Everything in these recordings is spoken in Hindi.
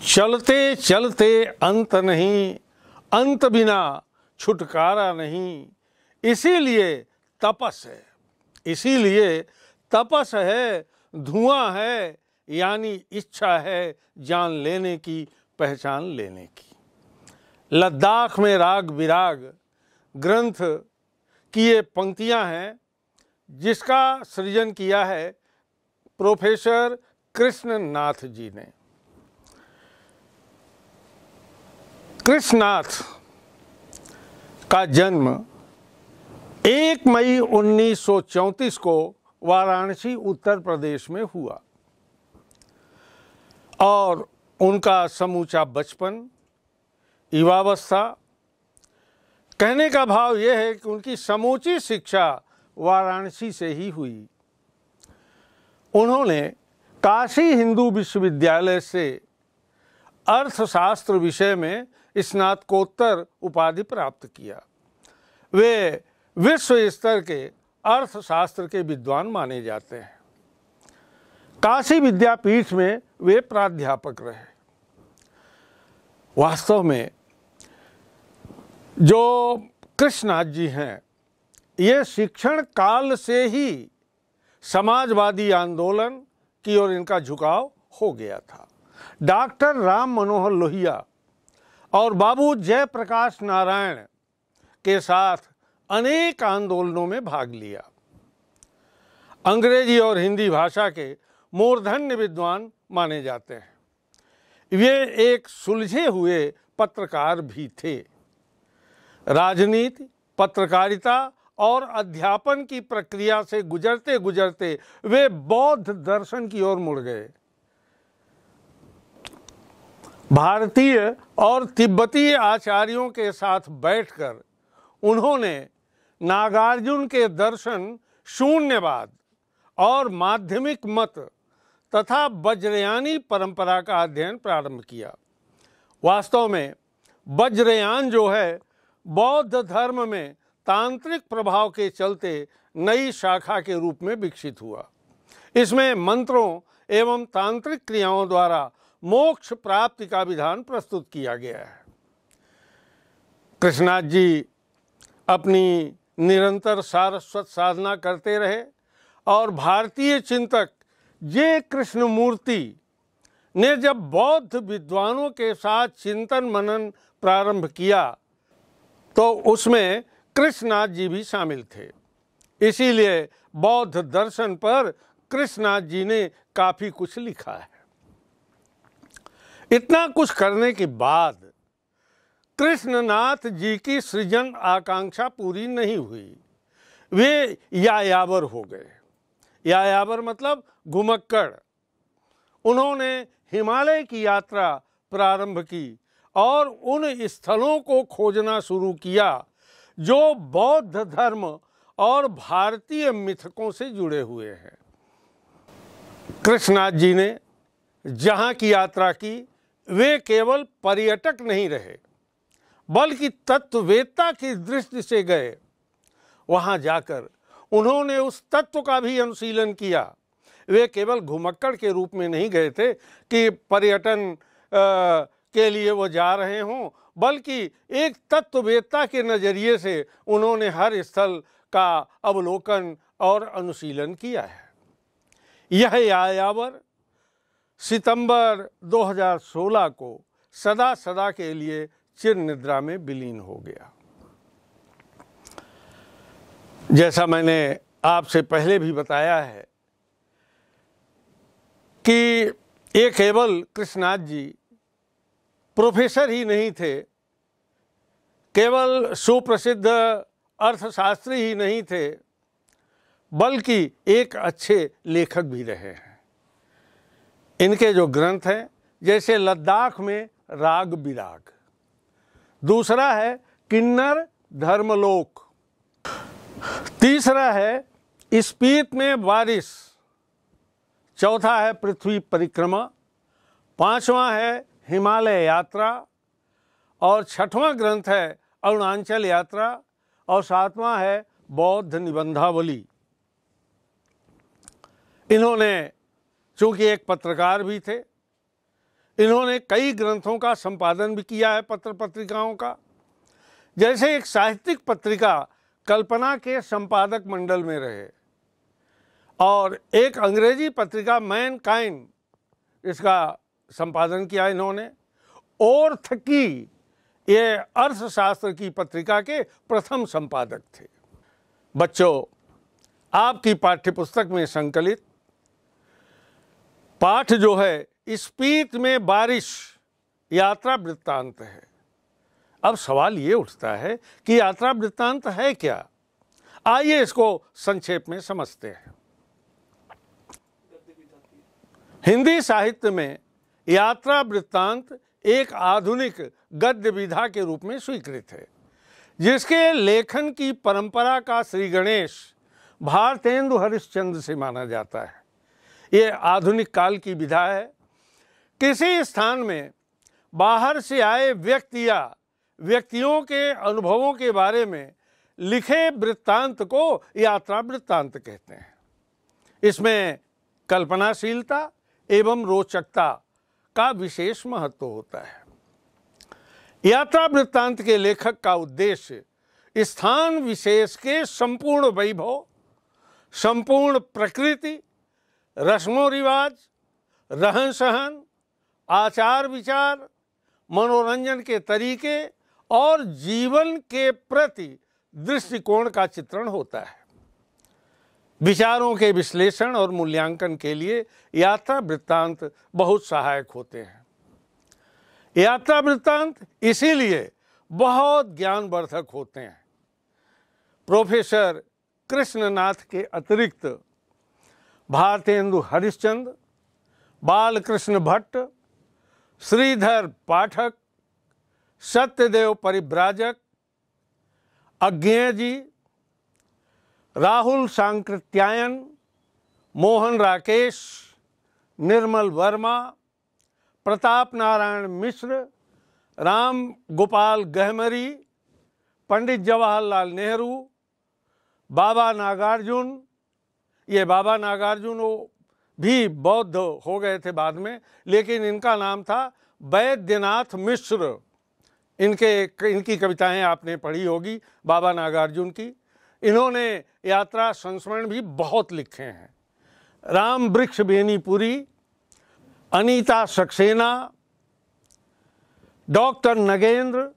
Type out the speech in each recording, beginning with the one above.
चलते चलते अंत नहीं अंत बिना छुटकारा नहीं इसीलिए तपस है इसीलिए तपस है धुआं है यानी इच्छा है जान लेने की पहचान लेने की लद्दाख में राग विराग ग्रंथ की ये पंक्तियाँ हैं जिसका सृजन किया है प्रोफेसर कृष्ण नाथ जी ने कृष्णनाथ का जन्म 1 मई 1934 को वाराणसी उत्तर प्रदेश में हुआ और उनका समूचा बचपन युवावस्था कहने का भाव यह है कि उनकी समूची शिक्षा वाराणसी से ही हुई उन्होंने काशी हिंदू विश्वविद्यालय से अर्थशास्त्र विषय में स्नातकोत्तर उपाधि प्राप्त किया वे विश्व स्तर के अर्थशास्त्र के विद्वान माने जाते हैं काशी विद्यापीठ में वे प्राध्यापक रहे वास्तव में जो कृष्णनाथ जी हैं ये शिक्षण काल से ही समाजवादी आंदोलन की ओर इनका झुकाव हो गया था डॉक्टर राम मनोहर लोहिया और बाबू जयप्रकाश नारायण के साथ अनेक आंदोलनों में भाग लिया अंग्रेजी और हिंदी भाषा के मूर्धन्य विद्वान माने जाते हैं वे एक सुलझे हुए पत्रकार भी थे राजनीति पत्रकारिता और अध्यापन की प्रक्रिया से गुजरते गुजरते वे बौद्ध दर्शन की ओर मुड़ गए भारतीय और तिब्बती आचार्यों के साथ बैठकर उन्होंने नागार्जुन के दर्शन शून्यवाद और माध्यमिक मत तथा वज्रयानी परंपरा का अध्ययन प्रारंभ किया वास्तव में वज्रयान जो है बौद्ध धर्म में तांत्रिक प्रभाव के चलते नई शाखा के रूप में विकसित हुआ इसमें मंत्रों एवं तांत्रिक क्रियाओं द्वारा मोक्ष प्राप्ति का विधान प्रस्तुत किया गया है कृष्णनाथ जी अपनी निरंतर सारस्वत साधना करते रहे और भारतीय चिंतक ये कृष्ण मूर्ति ने जब बौद्ध विद्वानों के साथ चिंतन मनन प्रारंभ किया तो उसमें कृष्णनाथ जी भी शामिल थे इसीलिए बौद्ध दर्शन पर कृष्णनाथ जी ने काफ़ी कुछ लिखा है इतना कुछ करने के बाद कृष्णनाथ जी की सृजन आकांक्षा पूरी नहीं हुई वे यायावर हो गए यायावर मतलब घुमक्कड़ उन्होंने हिमालय की यात्रा प्रारंभ की और उन स्थलों को खोजना शुरू किया जो बौद्ध धर्म और भारतीय मिथकों से जुड़े हुए हैं कृष्णनाथ जी ने जहाँ की यात्रा की वे केवल पर्यटक नहीं रहे बल्कि तत्ववेत्ता की दृष्टि से गए वहां जाकर उन्होंने उस तत्व का भी अनुशीलन किया वे केवल घुमक्कड़ के रूप में नहीं गए थे कि पर्यटन के लिए वो जा रहे हों बल्कि एक तत्ववेत्ता के नज़रिए से उन्होंने हर स्थल का अवलोकन और अनुशीलन किया है यह आयावर सितंबर 2016 को सदा सदा के लिए चिर निद्रा में विलीन हो गया जैसा मैंने आपसे पहले भी बताया है कि ये केवल कृष्णनाथ जी प्रोफेसर ही नहीं थे केवल सुप्रसिद्ध अर्थशास्त्री ही नहीं थे बल्कि एक अच्छे लेखक भी रहे हैं इनके जो ग्रंथ हैं जैसे लद्दाख में राग विराग दूसरा है किन्नर धर्मलोक तीसरा है स्पीत में बारिश चौथा है पृथ्वी परिक्रमा पांचवा है हिमालय यात्रा और छठवां ग्रंथ है अरुणाचल यात्रा और सातवां है बौद्ध निबंधावली इन्होंने चूंकि एक पत्रकार भी थे इन्होंने कई ग्रंथों का संपादन भी किया है पत्र पत्रिकाओं का जैसे एक साहित्यिक पत्रिका कल्पना के संपादक मंडल में रहे और एक अंग्रेजी पत्रिका मैन काइन इसका संपादन किया इन्होंने ओर्थ की ये अर्थशास्त्र की पत्रिका के प्रथम संपादक थे बच्चों आपकी पाठ्यपुस्तक में संकलित पाठ जो है स्पीत में बारिश यात्रा वृत्तांत है अब सवाल ये उठता है कि यात्रा वृत्तांत है क्या आइए इसको संक्षेप में समझते हैं हिंदी साहित्य में यात्रा वृत्तांत एक आधुनिक गद्य विधा के रूप में स्वीकृत है जिसके लेखन की परंपरा का श्री गणेश भारतेंदु हरिश्चंद्र से माना जाता है ये आधुनिक काल की विधा है किसी स्थान में बाहर से आए व्यक्ति या व्यक्तियों के अनुभवों के बारे में लिखे वृत्तांत को यात्रा वृत्तांत कहते हैं इसमें कल्पनाशीलता एवं रोचकता का विशेष महत्व होता है यात्रा वृत्तांत के लेखक का उद्देश्य स्थान विशेष के संपूर्ण वैभव संपूर्ण प्रकृति रस्मों रिवाज रहन सहन आचार विचार मनोरंजन के तरीके और जीवन के प्रति दृष्टिकोण का चित्रण होता है विचारों के विश्लेषण और मूल्यांकन के लिए यात्रा वृत्तांत बहुत सहायक होते हैं यात्रा वृत्तांत इसीलिए बहुत ज्ञानवर्धक होते हैं प्रोफेसर कृष्णनाथ के अतिरिक्त भारतेंदु हरिश्चंद बालकृष्ण भट्ट श्रीधर पाठक सत्यदेव परिव्राजक अज्ञेय जी राहुल सांकृत्यायन मोहन राकेश निर्मल वर्मा प्रताप नारायण मिश्र राम गोपाल गहमरी पंडित जवाहरलाल नेहरू बाबा नागार्जुन ये बाबा नागार्जुन भी बौद्ध हो गए थे बाद में लेकिन इनका नाम था वैद्यनाथ मिश्र इनके इनकी कविताएं आपने पढ़ी होगी बाबा नागार्जुन की इन्होंने यात्रा संस्मरण भी बहुत लिखे हैं राम वृक्ष बेनीपुरी अनीता सक्सेना डॉक्टर नगेंद्र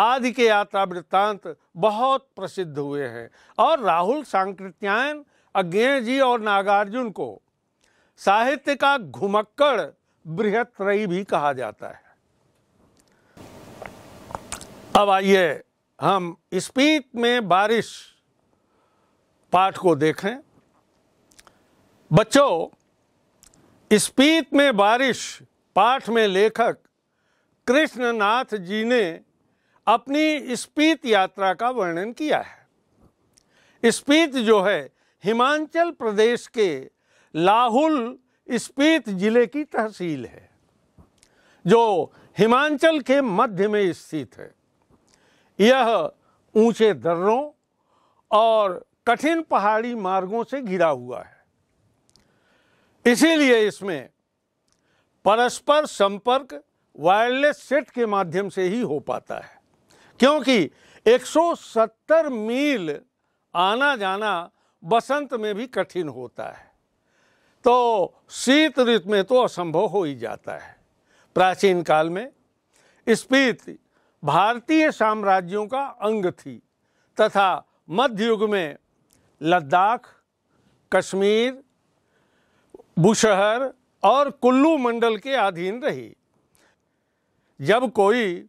आदि के यात्रा वृत्तांत बहुत प्रसिद्ध हुए हैं और राहुल सांकृत्यायन अज्ञेय जी और नागार्जुन को साहित्य का घुमक्कड़ बृहत रई भी कहा जाता है अब आइए हम स्पीत में बारिश पाठ को देखें बच्चों स्पीत में बारिश पाठ में लेखक कृष्णनाथ जी ने अपनी स्पीत यात्रा का वर्णन किया है स्पीत जो है हिमाचल प्रदेश के लाहुल स्पीत जिले की तहसील है जो हिमाचल के मध्य में स्थित है यह ऊंचे दर्रों और कठिन पहाड़ी मार्गों से घिरा हुआ है इसीलिए इसमें परस्पर संपर्क वायरलेस सेट के माध्यम से ही हो पाता है क्योंकि 170 मील आना जाना बसंत में भी कठिन होता है तो शीत ऋतु में तो असंभव हो ही जाता है प्राचीन काल में स्पीत भारतीय साम्राज्यों का अंग थी तथा मध्य युग में लद्दाख कश्मीर बुशहर और कुल्लू मंडल के अधीन रही जब कोई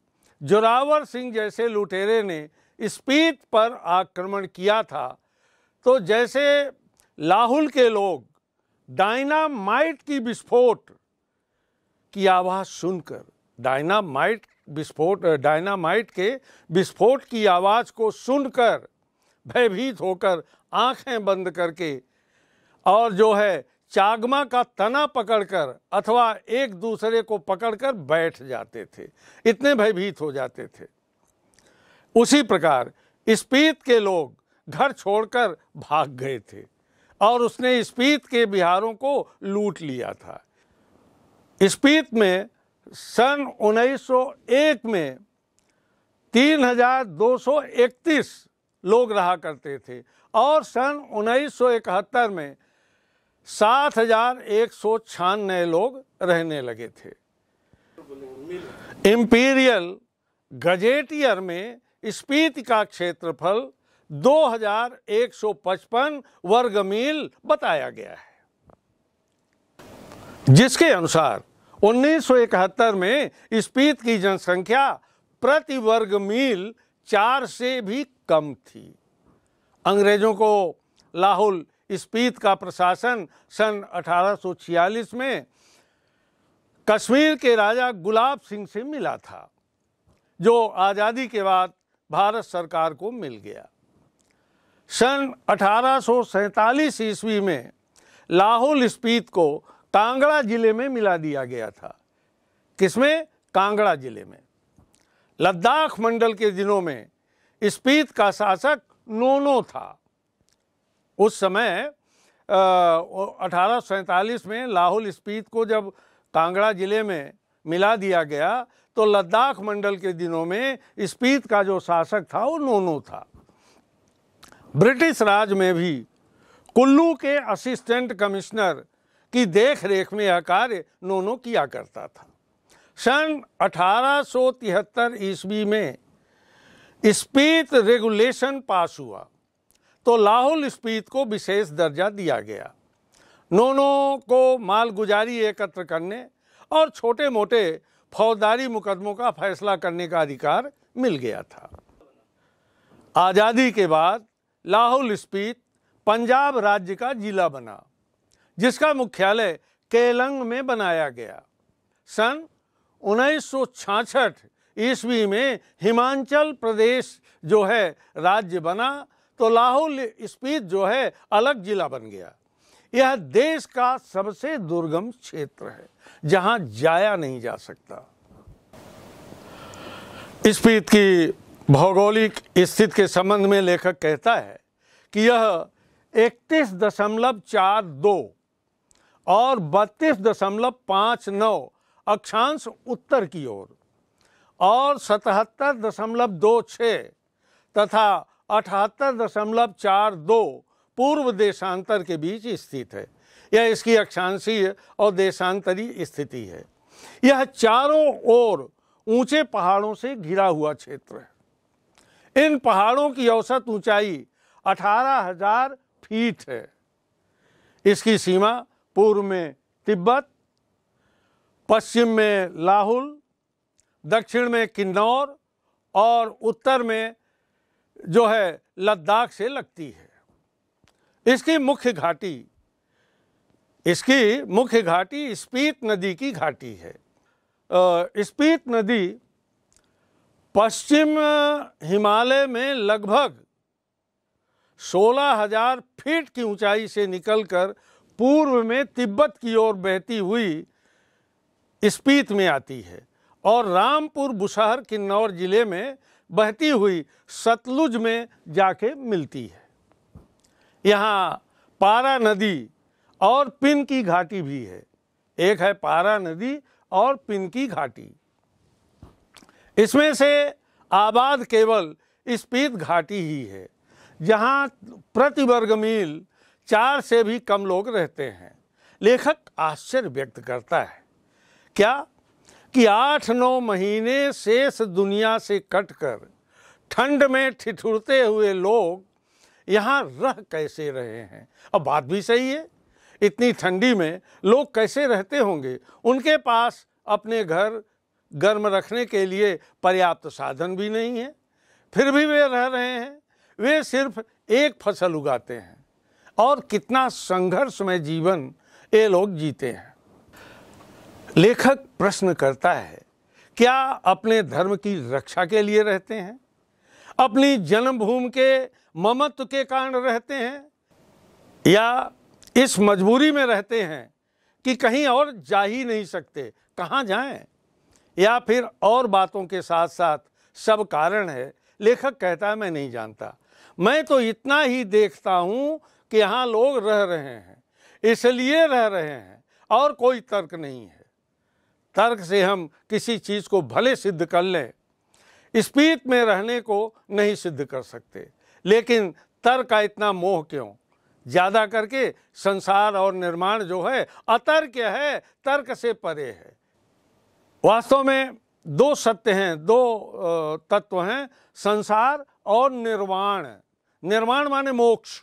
जोरावर सिंह जैसे लुटेरे ने स्पीत पर आक्रमण किया था तो जैसे लाहुल के लोग डायनामाइट की विस्फोट की आवाज़ सुनकर डायनामाइट विस्फोट डायनामाइट के विस्फोट की आवाज़ को सुनकर भयभीत होकर आंखें बंद करके और जो है चागमा का तना पकड़कर अथवा एक दूसरे को पकड़कर बैठ जाते थे इतने भयभीत हो जाते थे उसी प्रकार स्पीत के लोग घर छोड़कर भाग गए थे और उसने स्पीत के बिहारों को लूट लिया था स्पीत में सन 1901 में 3231 लोग रहा करते थे और सन 1971 में सात हजार एक सौ छियानवे लोग रहने लगे थे इम्पीरियल गजेटियर में स्पीत का क्षेत्रफल 2155 वर्ग मील बताया गया है जिसके अनुसार उन्नीस में स्पीत की जनसंख्या प्रति वर्ग मील चार से भी कम थी अंग्रेजों को लाहौल स्पीत का प्रशासन सन 1846 में कश्मीर के राजा गुलाब सिंह से मिला था जो आज़ादी के बाद भारत सरकार को मिल गया सन अठारह ईस्वी में लाहौल स्पीत को कांगड़ा जिले में मिला दिया गया था किसमें कांगड़ा जिले में लद्दाख मंडल के दिनों में स्पीत का शासक नोनो था उस समय अठारह में लाहौल स्पीत को जब कांगड़ा जिले में मिला दिया गया तो लद्दाख मंडल के दिनों में स्पीत का जो शासक था वो नोनो था ब्रिटिश राज में भी कुल्लू के असिस्टेंट कमिश्नर की देख रेख में यह कार्य नोनो किया करता था सन 1873 ईस्वी में स्पीत रेगुलेशन पास हुआ तो लाहौल स्पीत को विशेष दर्जा दिया गया नोनो को मालगुजारी एकत्र करने और छोटे मोटे फौजदारी मुकदमों का फैसला करने का अधिकार मिल गया था आज़ादी के बाद लाहौल स्पीत पंजाब राज्य का जिला बना जिसका मुख्यालय केलंग में बनाया गया सन उन्नीस ईस्वी में हिमाचल प्रदेश जो है राज्य बना तो लाहौल स्पीत जो है अलग जिला बन गया यह देश का सबसे दुर्गम क्षेत्र है जहां जाया नहीं जा सकता स्पीत की भौगोलिक स्थिति के संबंध में लेखक कहता है कि यह इकतीस दशमलव चार दो और बत्तीस दशमलव पाँच नौ अक्षांश उत्तर की ओर और सतहत्तर दशमलव दो छः तथा अठहत्तर दशमलव चार दो पूर्व देशांतर के बीच स्थित है यह इसकी अक्षांशीय और देशांतरी स्थिति है यह चारों ओर ऊंचे पहाड़ों से घिरा हुआ क्षेत्र है इन पहाड़ों की औसत ऊंचाई 18,000 फीट है इसकी सीमा पूर्व में तिब्बत पश्चिम में लाहुल दक्षिण में किन्नौर और उत्तर में जो है लद्दाख से लगती है इसकी मुख्य घाटी इसकी मुख्य घाटी स्पीत नदी की घाटी है स्पीत नदी पश्चिम हिमालय में लगभग 16,000 फीट की ऊंचाई से निकलकर पूर्व में तिब्बत की ओर बहती हुई स्पीत में आती है और रामपुर बुशहर किन्नौर जिले में बहती हुई सतलुज में जाके मिलती है यहाँ पारा नदी और पिन की घाटी भी है एक है पारा नदी और पिन की घाटी इसमें से आबाद केवल स्पीत घाटी ही है जहाँ प्रति वर्ग मील चार से भी कम लोग रहते हैं लेखक आश्चर्य व्यक्त करता है क्या कि आठ नौ महीने शेष दुनिया से कटकर ठंड में ठिठुरते हुए लोग यहाँ रह कैसे रहे हैं अब बात भी सही है इतनी ठंडी में लोग कैसे रहते होंगे उनके पास अपने घर गर्म रखने के लिए पर्याप्त साधन भी नहीं है फिर भी वे रह रहे हैं वे सिर्फ एक फसल उगाते हैं और कितना संघर्ष में जीवन ये लोग जीते हैं लेखक प्रश्न करता है क्या अपने धर्म की रक्षा के लिए रहते हैं अपनी जन्मभूमि के ममत्व के कारण रहते हैं या इस मजबूरी में रहते हैं कि कहीं और जा ही नहीं सकते कहाँ जाएं या फिर और बातों के साथ साथ सब कारण है लेखक कहता है मैं नहीं जानता मैं तो इतना ही देखता हूँ कि यहाँ लोग रह रहे हैं इसलिए रह रहे हैं और कोई तर्क नहीं है तर्क से हम किसी चीज़ को भले सिद्ध कर लें स्पीत में रहने को नहीं सिद्ध कर सकते लेकिन तर्क का इतना मोह क्यों ज़्यादा करके संसार और निर्माण जो है अतर्क है तर्क से परे है वास्तव में दो सत्य हैं दो तत्व हैं संसार और निर्वाण निर्वाण माने मोक्ष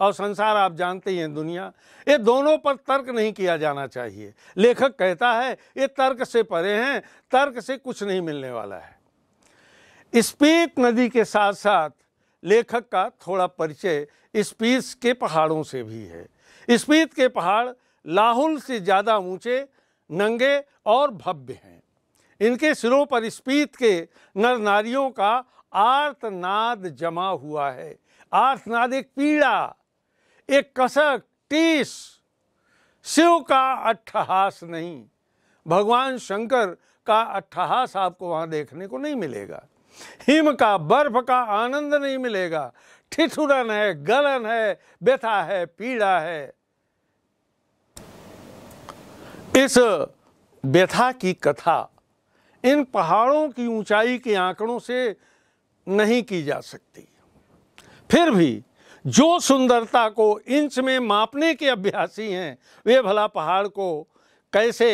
और संसार आप जानते ही हैं दुनिया ये दोनों पर तर्क नहीं किया जाना चाहिए लेखक कहता है ये तर्क से परे हैं तर्क से कुछ नहीं मिलने वाला है स्पीत नदी के साथ साथ लेखक का थोड़ा परिचय स्पीत के पहाड़ों से भी है स्पीत के पहाड़ लाहुल से ज़्यादा ऊंचे नंगे और भव्य हैं इनके सिरों पर स्पीत के नर नारियों का आर्तनाद जमा हुआ है आर्तनाद एक पीड़ा एक कसक टीस शिव का अट्ठहास नहीं भगवान शंकर का अट्ठहास आपको वहाँ देखने को नहीं मिलेगा हिम का बर्फ का आनंद नहीं मिलेगा ठिठुरन है गलन है व्यथा है पीड़ा है इस व्यथा की कथा इन पहाड़ों की ऊंचाई के आंकड़ों से नहीं की जा सकती फिर भी जो सुंदरता को इंच में मापने के अभ्यासी हैं वे भला पहाड़ को कैसे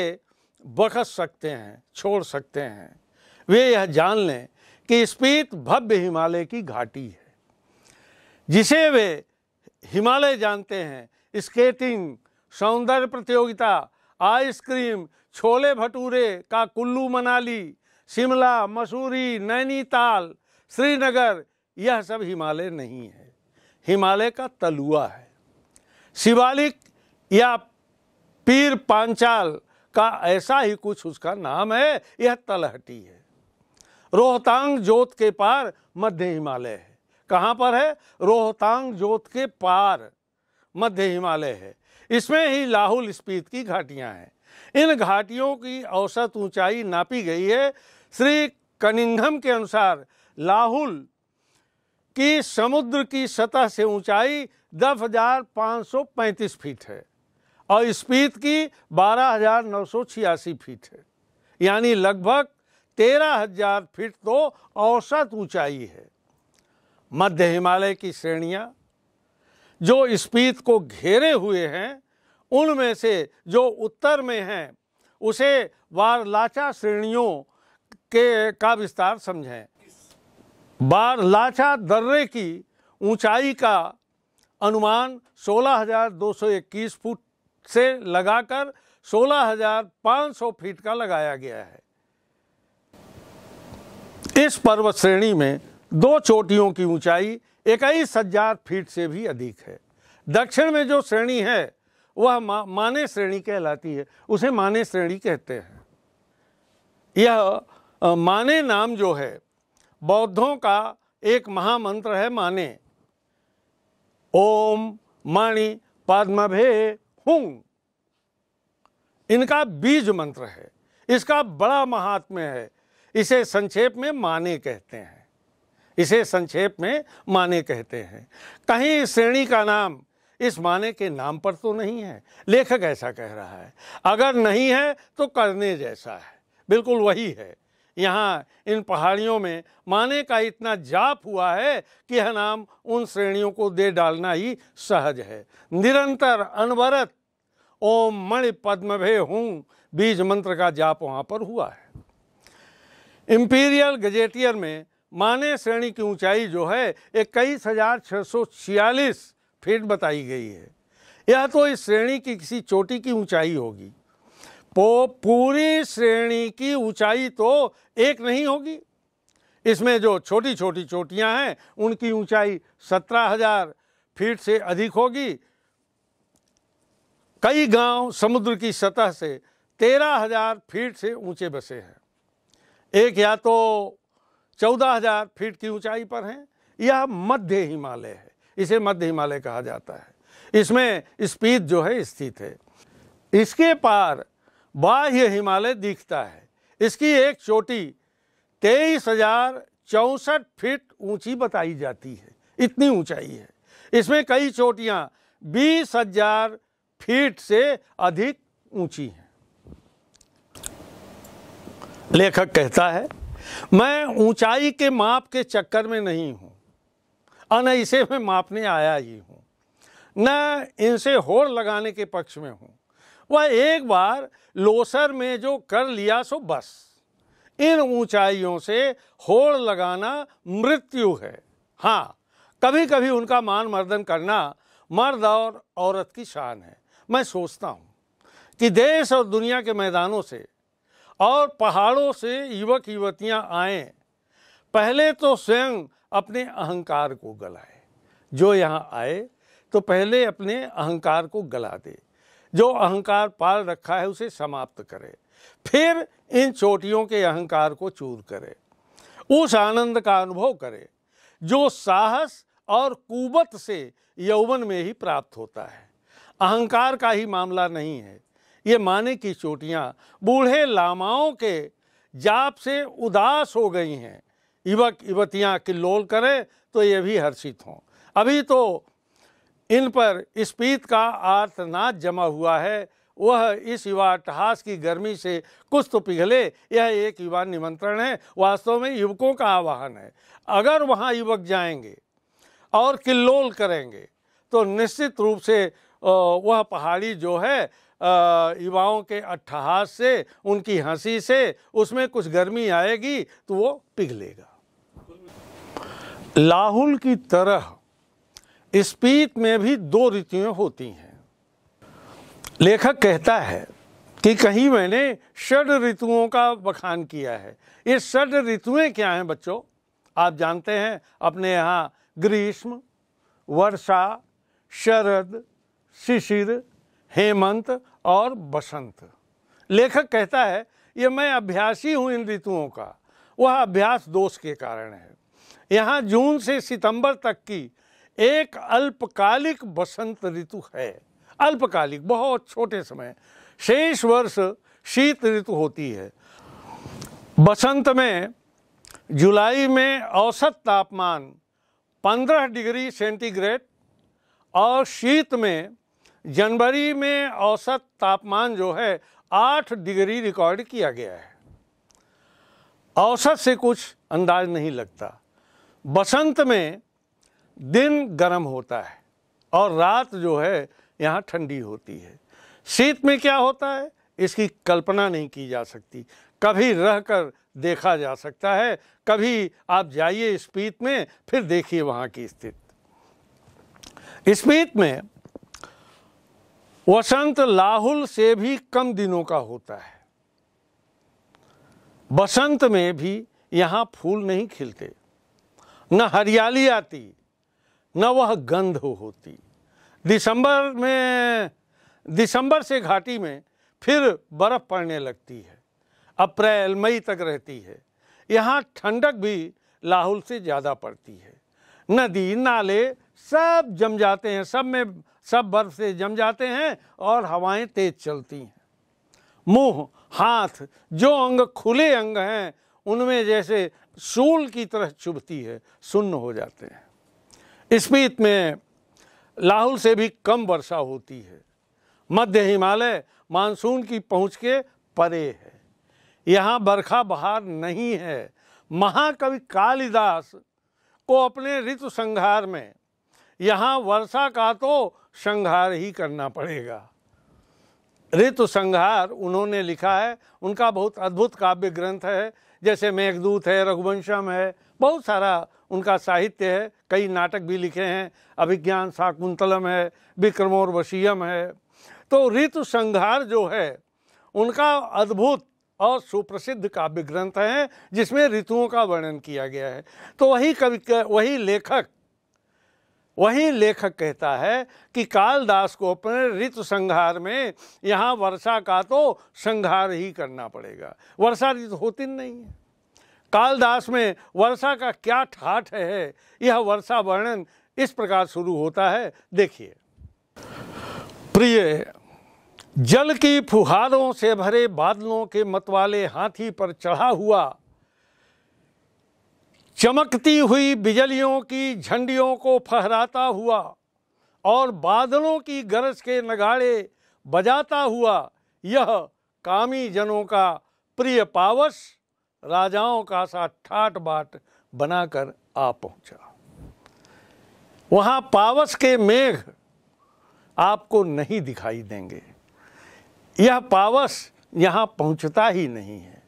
बखस सकते हैं छोड़ सकते हैं वे यह जान लें कि स्पीत भव्य हिमालय की घाटी है जिसे वे हिमालय जानते हैं स्केटिंग सौंदर्य प्रतियोगिता आइसक्रीम छोले भटूरे का कुल्लू मनाली शिमला मसूरी नैनीताल श्रीनगर यह सब हिमालय नहीं है हिमालय का तलुआ है शिवालिक या पीर पांचाल का ऐसा ही कुछ उसका नाम है यह तलहटी है रोहतांग जोत के पार मध्य हिमालय है कहाँ पर है रोहतांग जोत के पार मध्य हिमालय है इसमें ही लाहुल स्पीत की घाटियां हैं इन घाटियों की औसत ऊंचाई नापी गई है श्री कनिंघम के अनुसार लाहुल की समुद्र की सतह से ऊंचाई पैंतीस फीट है और स्पीत की छियासी फीट है यानी लगभग तेरह हजार फीट तो औसत ऊंचाई है मध्य हिमालय की श्रेणियाँ जो स्पीत को घेरे हुए हैं उनमें से जो उत्तर में हैं उसे बारलाचा श्रेणियों के का विस्तार समझें बारलाचा दर्रे की ऊंचाई का अनुमान 16,221 फुट से लगाकर 16,500 फीट का लगाया गया है इस पर्वत श्रेणी में दो चोटियों की ऊंचाई इक्कीस हजार फीट से भी अधिक है दक्षिण में जो श्रेणी है वह मा, माने श्रेणी कहलाती है उसे माने श्रेणी कहते हैं यह माने नाम जो है बौद्धों का एक महामंत्र है माने ओम माणि भे हूं इनका बीज मंत्र है इसका बड़ा महात्म्य है इसे संक्षेप में माने कहते हैं इसे संक्षेप में माने कहते हैं कहीं श्रेणी का नाम इस माने के नाम पर तो नहीं है लेखक ऐसा कह रहा है अगर नहीं है तो करने जैसा है बिल्कुल वही है यहाँ इन पहाड़ियों में माने का इतना जाप हुआ है कि यह नाम उन श्रेणियों को दे डालना ही सहज है निरंतर अनवरत ओम मणि पद्म भे हूँ बीज मंत्र का जाप वहाँ पर हुआ है इम्पीरियल गजेटियर में माने श्रेणी की ऊंचाई जो है इक्कीस हजार छः सौ छियालीस फीट बताई गई है यह तो इस श्रेणी की किसी चोटी की ऊंचाई होगी पो पूरी श्रेणी की ऊंचाई तो एक नहीं होगी इसमें जो छोटी छोटी चोटियां हैं उनकी ऊंचाई सत्रह हजार फीट से अधिक होगी कई गांव समुद्र की सतह से तेरह हजार फीट से ऊंचे बसे हैं एक या तो चौदह हजार फीट की ऊंचाई पर हैं यह मध्य हिमालय है इसे मध्य हिमालय कहा जाता है इसमें स्पीड जो है स्थित है इसके पार बाह्य हिमालय दिखता है इसकी एक चोटी तेईस हजार चौंसठ फीट ऊंची बताई जाती है इतनी ऊंचाई है इसमें कई चोटियां बीस हजार फीट से अधिक ऊंची हैं लेखक कहता है मैं ऊंचाई के माप के चक्कर में नहीं हूं और न इसे मैं मापने आया ही हूं न इनसे होड़ लगाने के पक्ष में हूं वह एक बार लोसर में जो कर लिया सो बस इन ऊंचाइयों से होड़ लगाना मृत्यु है हाँ कभी कभी उनका मान मर्दन करना मर्द और औरत की शान है मैं सोचता हूँ कि देश और दुनिया के मैदानों से और पहाड़ों से युवक युवतियां आएं पहले तो स्वयं अपने अहंकार को गलाए जो यहाँ आए तो पहले अपने अहंकार को गला दे जो अहंकार पाल रखा है उसे समाप्त करे फिर इन चोटियों के अहंकार को चूर करे उस आनंद का अनुभव करे जो साहस और कुबत से यौवन में ही प्राप्त होता है अहंकार का ही मामला नहीं है ये माने की चोटियाँ बूढ़े लामाओं के जाप से उदास हो गई हैं युवक युवतियाँ किल्लोल करें तो ये भी हर्षित हों अभी तो इन पर स्पीत का आर्तनाद जमा हुआ है वह इस युवा टहास की गर्मी से कुछ तो पिघले यह एक युवा निमंत्रण है वास्तव में युवकों का आवाहन है अगर वहाँ युवक जाएंगे और किल्लोल करेंगे तो निश्चित रूप से वह पहाड़ी जो है युवाओं के अट्ठहास से उनकी हंसी से उसमें कुछ गर्मी आएगी तो वो पिघलेगा लाहुल की तरह स्पीत में भी दो रीतियाँ होती हैं लेखक कहता है कि कहीं मैंने षड ऋतुओं का बखान किया है ये षड ऋतुएं क्या हैं बच्चों आप जानते हैं अपने यहाँ ग्रीष्म वर्षा शरद शिशिर हेमंत और बसंत लेखक कहता है ये मैं अभ्यासी हूँ इन ऋतुओं का वह अभ्यास दोष के कारण है यहाँ जून से सितंबर तक की एक अल्पकालिक बसंत ऋतु है अल्पकालिक बहुत छोटे समय शेष वर्ष शीत ऋतु होती है बसंत में जुलाई में औसत तापमान 15 डिग्री सेंटीग्रेड और शीत में जनवरी में औसत तापमान जो है आठ डिग्री रिकॉर्ड किया गया है औसत से कुछ अंदाज नहीं लगता बसंत में दिन गर्म होता है और रात जो है यहाँ ठंडी होती है शीत में क्या होता है इसकी कल्पना नहीं की जा सकती कभी रहकर देखा जा सकता है कभी आप जाइए स्पीत में फिर देखिए वहाँ की स्थिति स्पीत में वसंत लाहुल से भी कम दिनों का होता है बसंत में भी यहाँ फूल नहीं खिलते न हरियाली आती न वह गंध होती दिसंबर में दिसंबर से घाटी में फिर बर्फ़ पड़ने लगती है अप्रैल मई तक रहती है यहाँ ठंडक भी लाहुल से ज़्यादा पड़ती है नदी नाले सब जम जाते हैं सब में सब बर्फ से जम जाते हैं और हवाएं तेज चलती हैं मुंह हाथ जो अंग खुले अंग हैं उनमें जैसे सूल की तरह चुभती है सुन्न हो जाते हैं स्पीत में लाहौल से भी कम वर्षा होती है मध्य हिमालय मानसून की पहुंच के परे है यहाँ बरखा बहार नहीं है महाकवि कालिदास को अपने ऋतु संहार में यहाँ वर्षा का तो संहार ही करना पड़ेगा ऋतु संहार उन्होंने लिखा है उनका बहुत अद्भुत काव्य ग्रंथ है जैसे मेघदूत है रघुवंशम है बहुत सारा उनका साहित्य है कई नाटक भी लिखे हैं अभिज्ञान शाकुंतलम है विक्रमोर वशीयम है तो ऋतु संहार जो है उनका अद्भुत और सुप्रसिद्ध काव्य ग्रंथ हैं जिसमें ऋतुओं का वर्णन किया गया है तो वही कवि वही लेखक वही लेखक कहता है कि कालदास को अपने ऋतु संहार में यहाँ वर्षा का तो संहार ही करना पड़ेगा वर्षा ऋतु होती नहीं है कालदास में वर्षा का क्या ठाठ है यह वर्षा वर्णन इस प्रकार शुरू होता है देखिए प्रिय जल की फुहारों से भरे बादलों के मतवाले हाथी पर चढ़ा हुआ चमकती हुई बिजलियों की झंडियों को फहराता हुआ और बादलों की गरज के नगाड़े बजाता हुआ यह कामी जनों का प्रिय पावस राजाओं का सा ठाट बाट बनाकर आ पहुंचा वहां पावस के मेघ आपको नहीं दिखाई देंगे यह पावस यहाँ पहुँचता ही नहीं है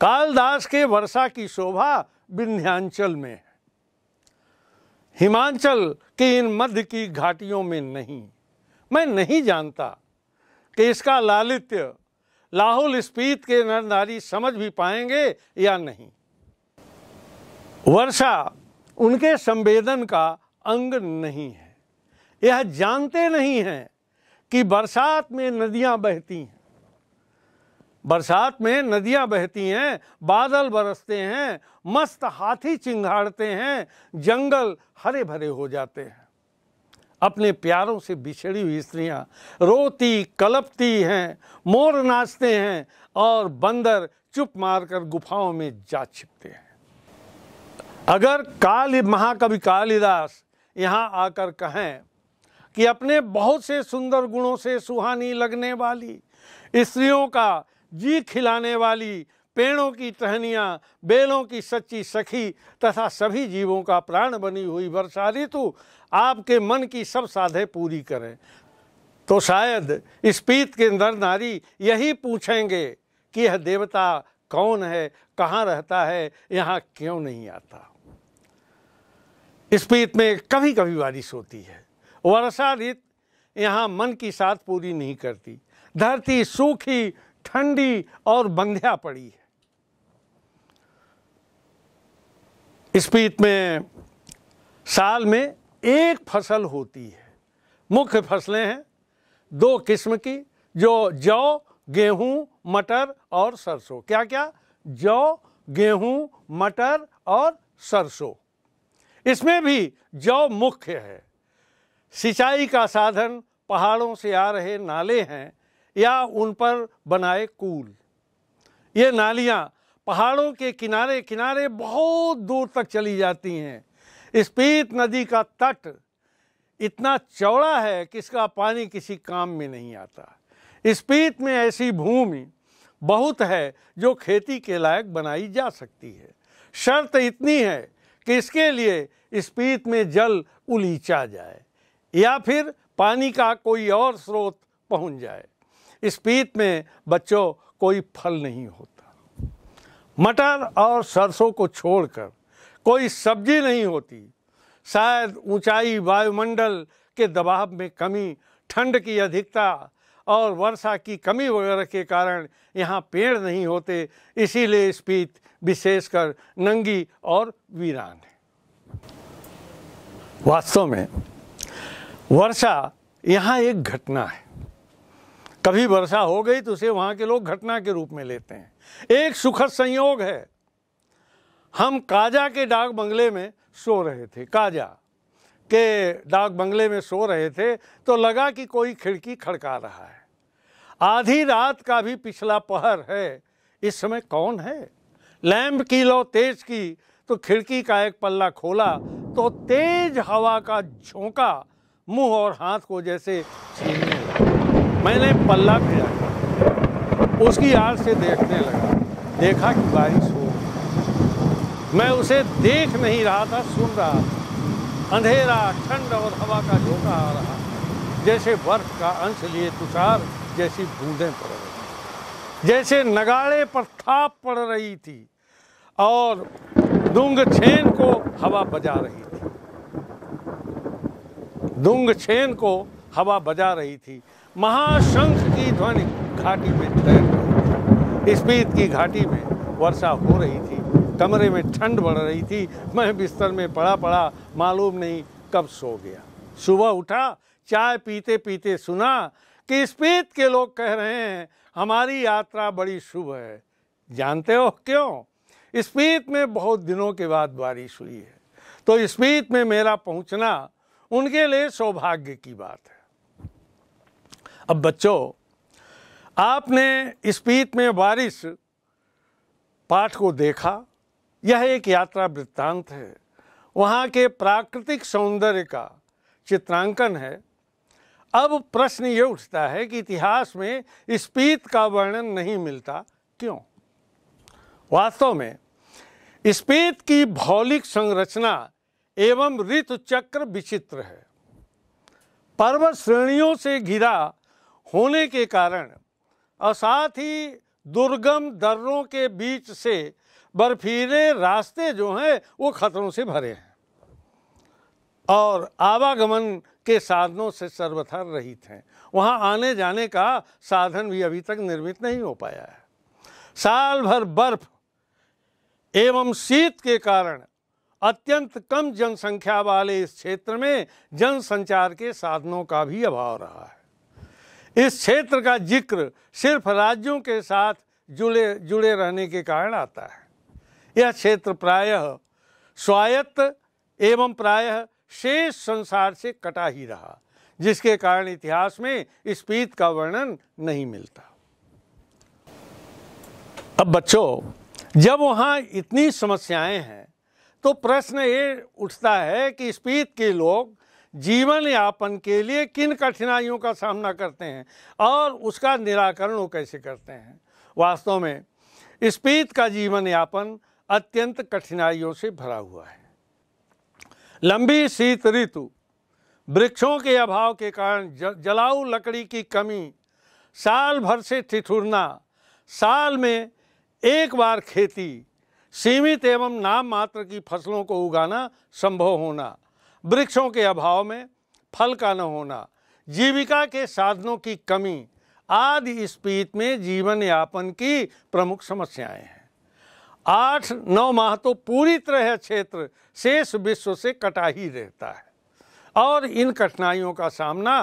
कालदास के वर्षा की शोभा विंध्यांचल में है हिमाचल के इन मध्य की घाटियों में नहीं मैं नहीं जानता कि इसका लालित्य लाहौल स्पीत के नर नारी समझ भी पाएंगे या नहीं वर्षा उनके संवेदन का अंग नहीं है यह जानते नहीं हैं कि बरसात में नदियां बहती हैं बरसात में नदियां बहती हैं बादल बरसते हैं मस्त हाथी चिंगाड़ते हैं जंगल हरे भरे हो जाते हैं अपने प्यारों से बिछड़ी हुई स्त्रियां रोती कलपती हैं मोर नाचते हैं और बंदर चुप मारकर गुफाओं में जा छिपते हैं अगर काली महाकवि कालिदास यहाँ आकर कहें कि अपने बहुत से सुंदर गुणों से सुहानी लगने वाली स्त्रियों का जी खिलाने वाली पेड़ों की टहनियाँ बेलों की सच्ची सखी तथा सभी जीवों का प्राण बनी हुई वर्षा ऋतु आपके मन की सब साधे पूरी करें तो शायद इस पीत के नर नारी यही पूछेंगे कि यह देवता कौन है कहाँ रहता है यहाँ क्यों नहीं आता इस पीत में कभी कभी बारिश होती है वर्षा ऋतु यहाँ मन की साथ पूरी नहीं करती धरती सूखी ठंडी और बंध्या पड़ी है स्पीत में साल में एक फसल होती है मुख्य फसलें हैं दो किस्म की जो जौ गेहूं मटर और सरसों क्या क्या जौ गेहूं मटर और सरसों इसमें भी जौ मुख्य है सिंचाई का साधन पहाड़ों से आ रहे नाले हैं या उन पर बनाए कूल ये नालियाँ पहाड़ों के किनारे किनारे बहुत दूर तक चली जाती हैं स्पीत नदी का तट इतना चौड़ा है कि इसका पानी किसी काम में नहीं आता स्पीत में ऐसी भूमि बहुत है जो खेती के लायक बनाई जा सकती है शर्त इतनी है कि इसके लिए स्पीत में जल उलीचा जाए या फिर पानी का कोई और स्रोत पहुंच जाए इस पीत में बच्चों कोई फल नहीं होता मटर और सरसों को छोड़कर कोई सब्जी नहीं होती शायद ऊंचाई वायुमंडल के दबाव में कमी ठंड की अधिकता और वर्षा की कमी वगैरह के कारण यहाँ पेड़ नहीं होते इसीलिए स्पीत विशेषकर नंगी और वीरान है वास्तव में वर्षा यहाँ एक घटना है कभी वर्षा हो गई तो उसे वहाँ के लोग घटना के रूप में लेते हैं एक सुखद संयोग है हम काजा के डाक बंगले में सो रहे थे काजा के डाक बंगले में सो रहे थे तो लगा कि कोई खिड़की खड़का रहा है आधी रात का भी पिछला पहर है इस समय कौन है लैम्प की लो तेज की तो खिड़की का एक पल्ला खोला तो तेज हवा का झोंका मुंह और हाथ को जैसे छीनने मैंने पल्ला भेजा उसकी आड़ से देखने लगा देखा कि बारिश हो मैं उसे देख नहीं रहा था सुन रहा था अंधेरा ठंड और हवा का झोंका आ रहा जैसे बर्फ का अंश लिए तुषार जैसी बूंदें पड़ रही जैसे नगाड़े पर थाप पड़ रही थी और दुंग छेन को हवा बजा रही थी दुंग छेन को हवा बजा रही थी महाशंख की ध्वनि घाटी में तैर रही स्पीत की घाटी में वर्षा हो रही थी कमरे में ठंड बढ़ रही थी मैं बिस्तर में पड़ा पड़ा मालूम नहीं कब सो गया सुबह उठा चाय पीते पीते सुना कि स्पीत के लोग कह रहे हैं हमारी यात्रा बड़ी शुभ है जानते हो क्यों स्पीत में बहुत दिनों के बाद बारिश हुई है तो स्पीत में मेरा पहुंचना उनके लिए सौभाग्य की बात है अब बच्चों आपने स्पीत में बारिश पाठ को देखा यह एक यात्रा वृत्तांत है वहाँ के प्राकृतिक सौंदर्य का चित्रांकन है अब प्रश्न ये उठता है कि इतिहास में स्पीत का वर्णन नहीं मिलता क्यों वास्तव में स्पीत की भौलिक संरचना एवं ऋतु चक्र विचित्र है पर्वत श्रेणियों से घिरा होने के कारण और साथ ही दुर्गम दर्रों के बीच से बर्फीले रास्ते जो हैं वो खतरों से भरे हैं और आवागमन के साधनों से सर्वथा रहित हैं वहाँ आने जाने का साधन भी अभी तक निर्मित नहीं हो पाया है साल भर बर्फ एवं शीत के कारण अत्यंत कम जनसंख्या वाले इस क्षेत्र में जनसंचार के साधनों का भी अभाव रहा है इस क्षेत्र का जिक्र सिर्फ राज्यों के साथ जुड़े जुड़े रहने के कारण आता है यह क्षेत्र प्रायः स्वायत्त एवं प्रायः शेष संसार से कटा ही रहा जिसके कारण इतिहास में इस पीत का वर्णन नहीं मिलता अब बच्चों जब वहाँ इतनी समस्याएं हैं तो प्रश्न ये उठता है कि स्पीत के लोग जीवन यापन के लिए किन कठिनाइयों का सामना करते हैं और उसका निराकरण वो कैसे करते हैं वास्तव में स्पीत का जीवन यापन अत्यंत कठिनाइयों से भरा हुआ है लंबी शीत ऋतु वृक्षों के अभाव के कारण जलाऊ लकड़ी की कमी साल भर से ठिठुरना साल में एक बार खेती सीमित एवं नाम मात्र की फसलों को उगाना संभव होना वृक्षों के अभाव में फल का न होना जीविका के साधनों की कमी आदि इस पीत में जीवन यापन की प्रमुख समस्याएं हैं आठ नौ माह तो पूरी तरह क्षेत्र शेष विश्व से कटा ही रहता है और इन कठिनाइयों का सामना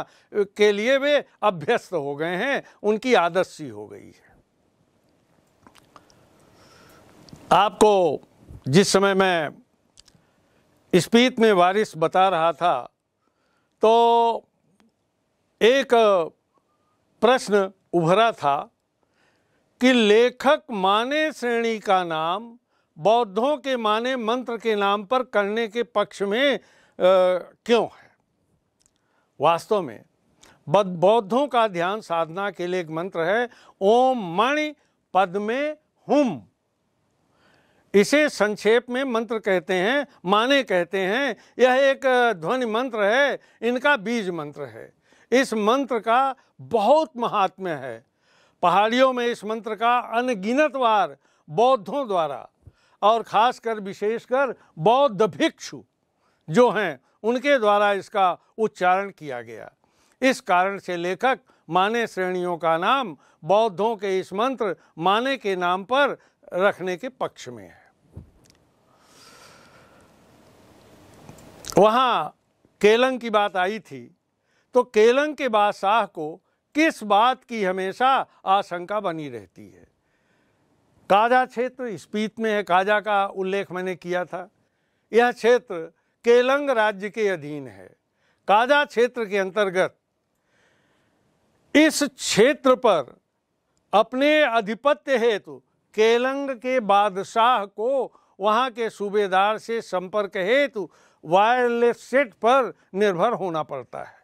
के लिए वे अभ्यस्त हो गए हैं उनकी आदत सी हो गई है आपको जिस समय मैं स्पीत में वारिस बता रहा था तो एक प्रश्न उभरा था कि लेखक माने श्रेणी का नाम बौद्धों के माने मंत्र के नाम पर करने के पक्ष में आ, क्यों है वास्तव में बौद्धों का ध्यान साधना के लिए एक मंत्र है ओम मणि पद में हुम इसे संक्षेप में मंत्र कहते हैं माने कहते हैं यह एक ध्वनि मंत्र है इनका बीज मंत्र है इस मंत्र का बहुत महात्म्य है पहाड़ियों में इस मंत्र का अनगिनत बार बौद्धों द्वारा और खासकर विशेषकर बौद्ध भिक्षु जो हैं उनके द्वारा इसका उच्चारण किया गया इस कारण से लेखक माने श्रेणियों का नाम बौद्धों के इस मंत्र माने के नाम पर रखने के पक्ष में है वहाँ केलंग की बात आई थी तो केलंग के बादशाह को किस बात की हमेशा आशंका बनी रहती है काजा क्षेत्र स्पीत में है काजा का उल्लेख मैंने किया था यह क्षेत्र केलंग राज्य के अधीन है काजा क्षेत्र के अंतर्गत इस क्षेत्र पर अपने आधिपत्य हेतु केलंग के बादशाह को वहाँ के सूबेदार से संपर्क हेतु वायरलेस सेट पर निर्भर होना पड़ता है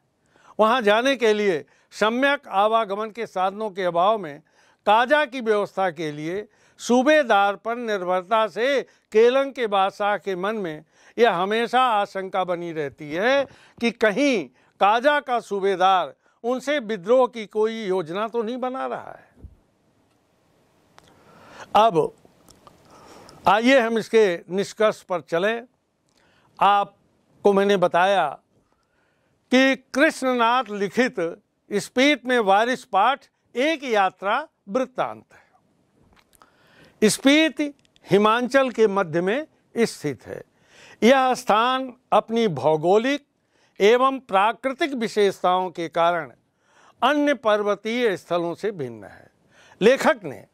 वहाँ जाने के लिए सम्यक आवागमन के साधनों के अभाव में काजा की व्यवस्था के लिए सूबेदार पर निर्भरता से केलंग के बादशाह के मन में यह हमेशा आशंका बनी रहती है कि कहीं काजा का सूबेदार उनसे विद्रोह की कोई योजना तो नहीं बना रहा है अब आइए हम इसके निष्कर्ष पर चलें आप को मैंने बताया कि कृष्णनाथ लिखित स्पीत में वारिस पाठ एक यात्रा वृत्तांत है स्पीत हिमाचल के मध्य में स्थित है यह स्थान अपनी भौगोलिक एवं प्राकृतिक विशेषताओं के कारण अन्य पर्वतीय स्थलों से भिन्न है लेखक ने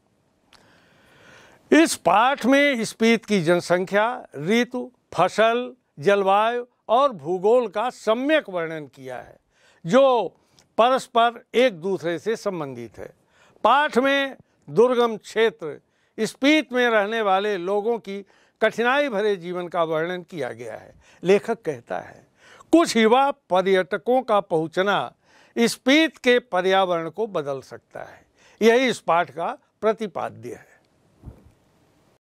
इस पाठ में स्पीत की जनसंख्या ऋतु फसल जलवायु और भूगोल का सम्यक वर्णन किया है जो परस्पर एक दूसरे से संबंधित है पाठ में दुर्गम क्षेत्र स्पीत में रहने वाले लोगों की कठिनाई भरे जीवन का वर्णन किया गया है लेखक कहता है कुछ युवा पर्यटकों का पहुंचना स्पीत के पर्यावरण को बदल सकता है यही इस पाठ का प्रतिपाद्य है